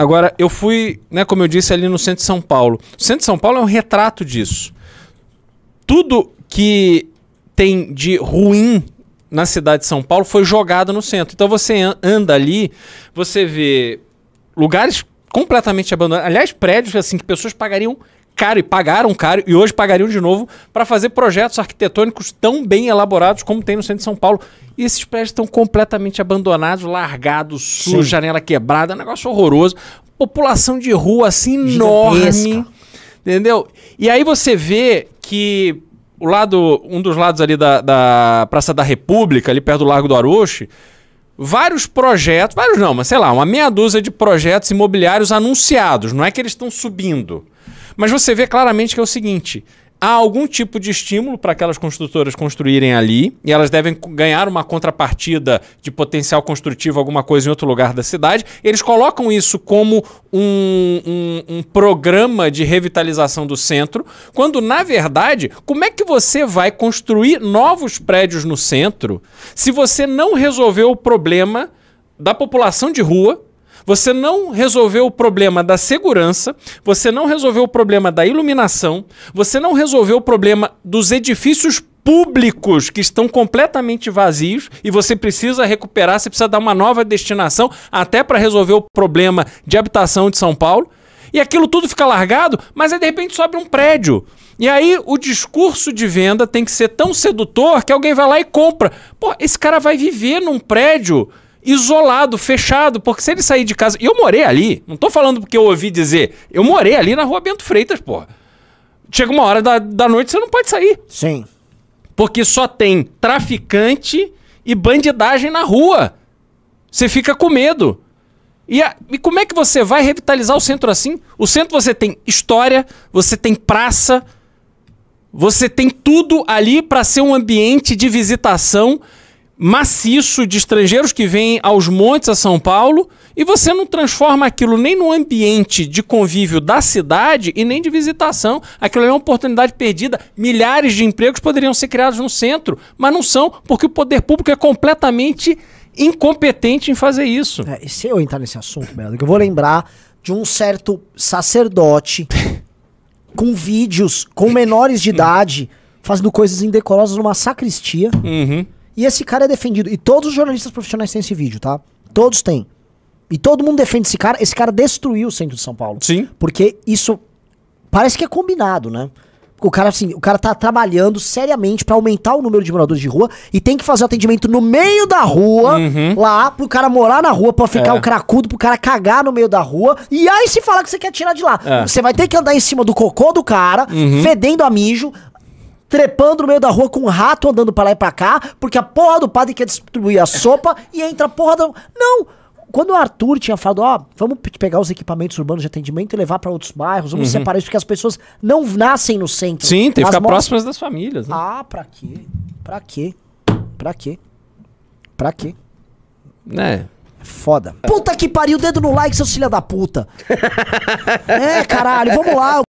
Agora, eu fui, né, como eu disse, ali no centro de São Paulo. O centro de São Paulo é um retrato disso. Tudo que tem de ruim na cidade de São Paulo foi jogado no centro. Então você anda ali, você vê lugares completamente abandonados. Aliás, prédios assim que pessoas pagariam caro e pagaram caro e hoje pagariam de novo para fazer projetos arquitetônicos tão bem elaborados como tem no centro de São Paulo. E esses prédios estão completamente abandonados, largados, sujos, janela quebrada, negócio horroroso. População de rua assim enorme. Entendeu? E aí você vê que o lado, um dos lados ali da, da Praça da República, ali perto do Largo do Aroche, vários projetos, vários não, mas sei lá, uma meia dúzia de projetos imobiliários anunciados. Não é que eles estão subindo. Mas você vê claramente que é o seguinte: há algum tipo de estímulo para aquelas construtoras construírem ali, e elas devem ganhar uma contrapartida de potencial construtivo, alguma coisa em outro lugar da cidade. Eles colocam isso como um, um, um programa de revitalização do centro, quando, na verdade, como é que você vai construir novos prédios no centro se você não resolveu o problema da população de rua você não resolveu o problema da segurança, você não resolveu o problema da iluminação, você não resolveu o problema dos edifícios públicos que estão completamente vazios e você precisa recuperar, você precisa dar uma nova destinação até para resolver o problema de habitação de São Paulo. E aquilo tudo fica largado, mas aí de repente sobe um prédio. E aí o discurso de venda tem que ser tão sedutor que alguém vai lá e compra. Pô, esse cara vai viver num prédio isolado, fechado, porque se ele sair de casa. eu morei ali, não tô falando porque eu ouvi dizer. Eu morei ali na rua Bento Freitas, porra. Chega uma hora da, da noite, você não pode sair. Sim. Porque só tem traficante e bandidagem na rua. Você fica com medo. E, a, e como é que você vai revitalizar o centro assim? O centro você tem história, você tem praça, você tem tudo ali para ser um ambiente de visitação maciço de estrangeiros que vêm aos montes a São Paulo e você não transforma aquilo nem no ambiente de convívio da cidade e nem de visitação. Aquilo é uma oportunidade perdida. Milhares de empregos poderiam ser criados no centro, mas não são, porque o poder público é completamente incompetente em fazer isso. É, e se eu entrar nesse assunto, Belo, que eu vou lembrar de um certo sacerdote com vídeos com menores de idade fazendo coisas indecorosas numa sacristia. Uhum e esse cara é defendido. E todos os jornalistas profissionais têm esse vídeo, tá? Todos têm. E todo mundo defende esse cara. Esse cara destruiu o centro de São Paulo. Sim. Porque isso parece que é combinado, né? O cara, assim, o cara tá trabalhando seriamente para aumentar o número de moradores de rua e tem que fazer o atendimento no meio da rua, uhum. lá, pro cara morar na rua, pra ficar é. o cracudo, pro cara cagar no meio da rua. E aí se falar que você quer tirar de lá. É. Você vai ter que andar em cima do cocô do cara, uhum. fedendo a mijo, trepando no meio da rua com um rato andando para lá e pra cá, porque a porra do padre quer distribuir a sopa e entra a porra da. Não! Quando o Arthur tinha falado, ó, oh, vamos pegar os equipamentos urbanos de atendimento e levar para outros bairros, vamos uhum. separar isso, porque as pessoas não nascem no centro. Sim, tem que ficar próximas das famílias. Né? Ah, pra quê? Pra quê? Pra quê? Pra quê? Né? Foda. Puta que pariu, dedo no like, seus filha da puta. é, caralho, vamos lá.